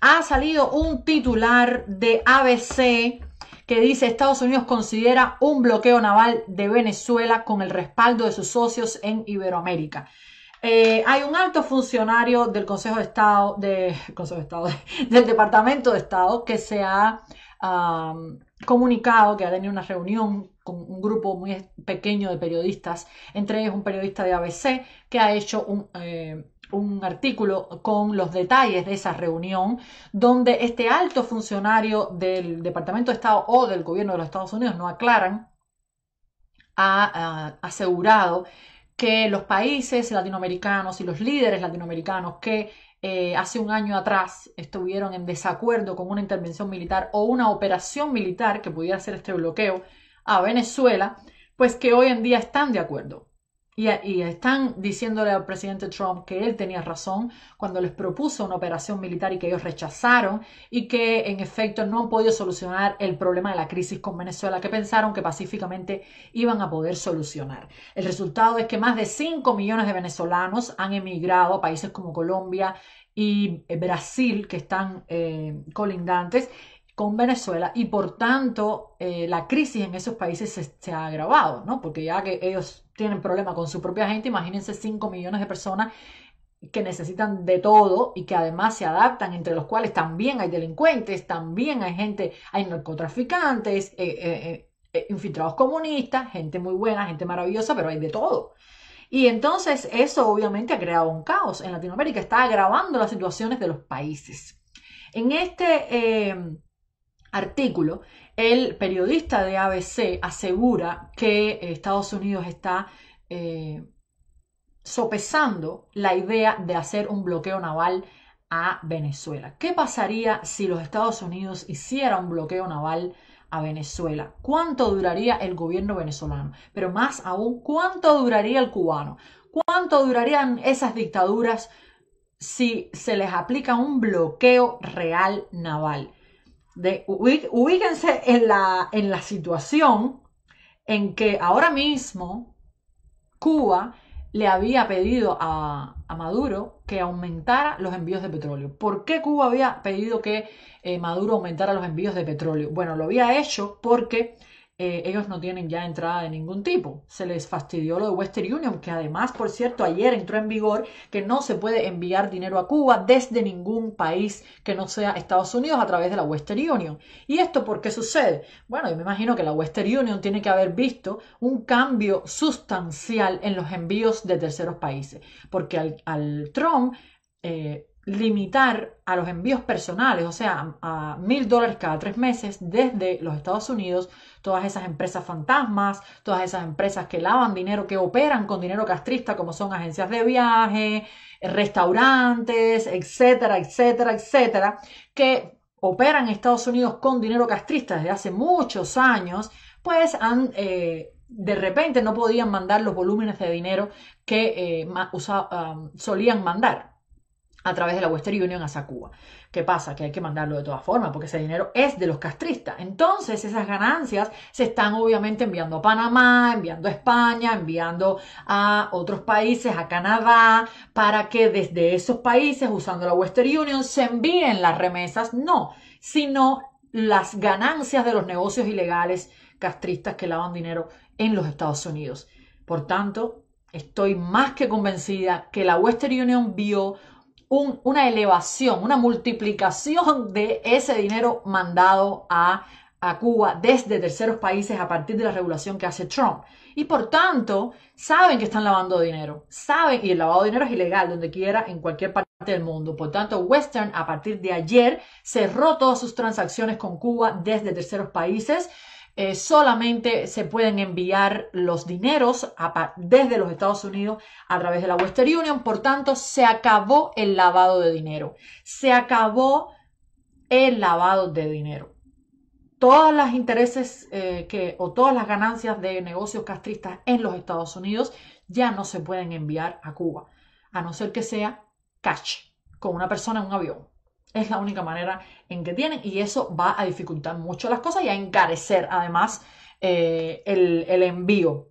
ha salido un titular de ABC que dice Estados Unidos considera un bloqueo naval de Venezuela con el respaldo de sus socios en Iberoamérica. Eh, hay un alto funcionario del Consejo de Estado, de, Estado del Departamento de Estado que se ha comunicado, que ha tenido una reunión con un grupo muy pequeño de periodistas, entre ellos un periodista de ABC, que ha hecho un... Eh, un artículo con los detalles de esa reunión donde este alto funcionario del Departamento de Estado o del gobierno de los Estados Unidos no aclaran ha, ah, asegurado que los países latinoamericanos y los líderes latinoamericanos que eh, hace un año atrás estuvieron en desacuerdo con una intervención militar o una operación militar que pudiera hacer este bloqueo a Venezuela, pues que hoy en día están de acuerdo y, están diciéndole al presidente Trump que él tenía razón cuando les propuso una operación militar y que ellos rechazaron y que en efecto no han podido solucionar el problema de la crisis con Venezuela que pensaron que pacíficamente iban a poder solucionar. El resultado es que más de 5 millones de venezolanos han emigrado a países como Colombia y eh, Brasil que están eh, colindantes con Venezuela y por tanto eh, la crisis en esos países se, se ha agravado, ¿no? Porque ya que ellos tienen problemas con su propia gente, imagínense 5 millones de personas que necesitan de todo y que además se adaptan, entre los cuales también hay delincuentes, también hay gente, hay narcotraficantes, eh, eh, eh, infiltrados comunistas, gente muy buena, gente maravillosa, pero hay de todo. Y entonces eso obviamente ha creado un caos en Latinoamérica, está agravando las situaciones de los países. En este artículo, el periodista de ABC asegura que Estados Unidos está eh, sopesando la idea de hacer un bloqueo naval a Venezuela. ¿Qué pasaría si los Estados Unidos hicieran un bloqueo naval a Venezuela? ¿Cuánto duraría el gobierno venezolano? Pero más aún, ¿cuánto duraría el cubano? ¿Cuánto durarían esas dictaduras si se les aplica un bloqueo real naval? ubíquense en la, en la situación en que ahora mismo Cuba le había pedido a, a, Maduro que aumentara los envíos de petróleo. ¿Por qué Cuba había pedido que eh, Maduro aumentara los envíos de petróleo? Bueno, lo había hecho porque eh, ellos no tienen ya entrada de ningún tipo. Se les fastidió lo de Western Union, que además, por cierto, ayer entró en vigor que no se puede enviar dinero a Cuba desde ningún país que no sea Estados Unidos a través de la Western Union. ¿Y esto por qué sucede? Bueno, yo me imagino que la Western Union tiene que haber visto un cambio sustancial en los envíos de terceros países, porque al, Trump... Eh, limitar a los envíos personales, o sea, a mil dólares cada tres meses desde los Estados Unidos, todas esas empresas fantasmas, todas esas empresas que lavan dinero, que operan con dinero castrista, como son agencias de viaje, restaurantes, etcétera, etcétera, etcétera, que operan en Estados Unidos con dinero castrista desde hace muchos años, pues han... Eh, de repente no podían mandar los volúmenes de dinero que eh, solían mandar a través de la Western Union hacia Cuba. ¿Qué pasa? Que hay que mandarlo de todas formas, porque ese dinero es de los castristas. Entonces, esas ganancias se están obviamente enviando a Panamá, enviando a España, enviando a otros países, a Canadá, para que desde esos países, usando la Western Union, se envíen las remesas, no, sino las ganancias de los negocios ilegales castristas que lavan dinero en los Estados Unidos. Por tanto, estoy más que convencida que la Western Union vio una elevación, una multiplicación de ese dinero mandado a, a Cuba desde terceros países a partir de la regulación que hace Trump. Y por tanto, saben que están lavando dinero, saben, y el lavado de dinero es ilegal donde quiera, en cualquier parte del mundo. Por tanto, Western a partir de ayer cerró todas sus transacciones con Cuba desde terceros países eh, solamente se pueden enviar los dineros desde los Estados Unidos a través de la Western Union. Por tanto, se acabó el lavado de dinero. Se acabó el lavado de dinero. Todas las intereses eh, que, o todas las ganancias de negocios castristas en los Estados Unidos ya no se pueden enviar a Cuba, a no ser que sea cash, con una persona en un avión. Es la única manera en que tienen y eso va a dificultar mucho las cosas y a encarecer además eh, el, envío.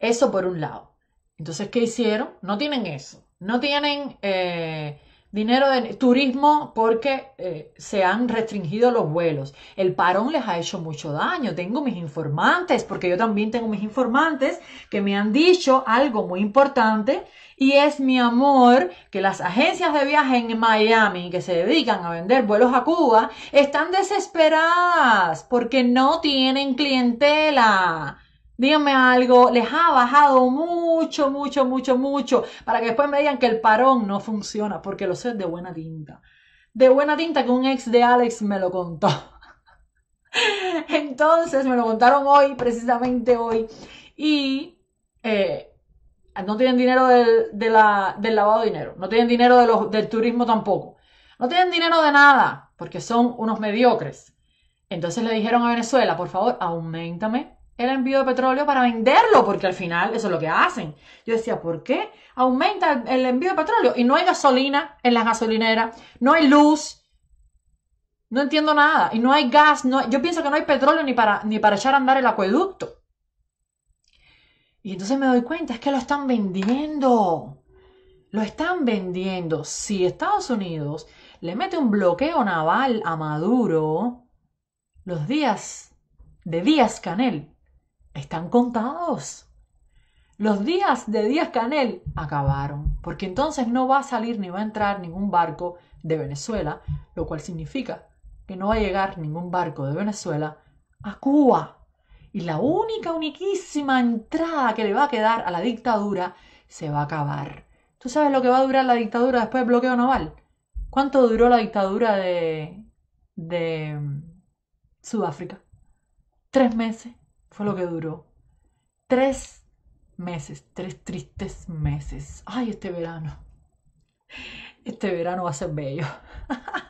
Eso por un lado. Entonces, ¿qué hicieron? No tienen eso. No tienen eh, Dinero de turismo porque eh, se han restringido los vuelos. El parón les ha hecho mucho daño. Tengo mis informantes, porque yo también tengo mis informantes que me han dicho algo muy importante y es mi amor que las agencias de viaje en Miami que se dedican a vender vuelos a Cuba están desesperadas porque no tienen clientela. Díganme algo, les ha bajado mucho, mucho, mucho, mucho, para que después me digan que el parón no funciona, porque lo sé de buena tinta. De buena tinta que un ex de Alex me lo contó. Entonces me lo contaron hoy, precisamente hoy, y eh, no tienen dinero del, del, lavado de dinero, no tienen dinero de del turismo tampoco, no tienen dinero de nada, porque son unos mediocres. Entonces le dijeron a Venezuela, por favor, aumentame el envío de petróleo para venderlo, porque al final eso es lo que hacen. Yo decía, ¿por qué aumenta el envío de petróleo? Y no hay gasolina en las gasolineras, no hay luz, no entiendo nada, y no hay gas, no yo pienso que no hay petróleo ni para, ni para echar a andar el acueducto. Y entonces me doy cuenta, es que lo están vendiendo. Lo están vendiendo. Si Estados Unidos le mete un bloqueo naval a Maduro, los días de Díaz Canel están contados. Los días de Díaz Canel acabaron, porque entonces no va a salir ni va a entrar ningún barco de Venezuela, lo cual significa que no va a llegar ningún barco de Venezuela a Cuba. Y la única, uniquísima entrada que le va a quedar a la dictadura se va a acabar. ¿Tú sabes lo que va a durar la dictadura después del bloqueo naval? ¿Cuánto duró la dictadura de, de mm, Sudáfrica? Tres meses. Fue lo que duró. Tres meses, tres tristes meses. Ay, este verano. Este verano va a ser bello.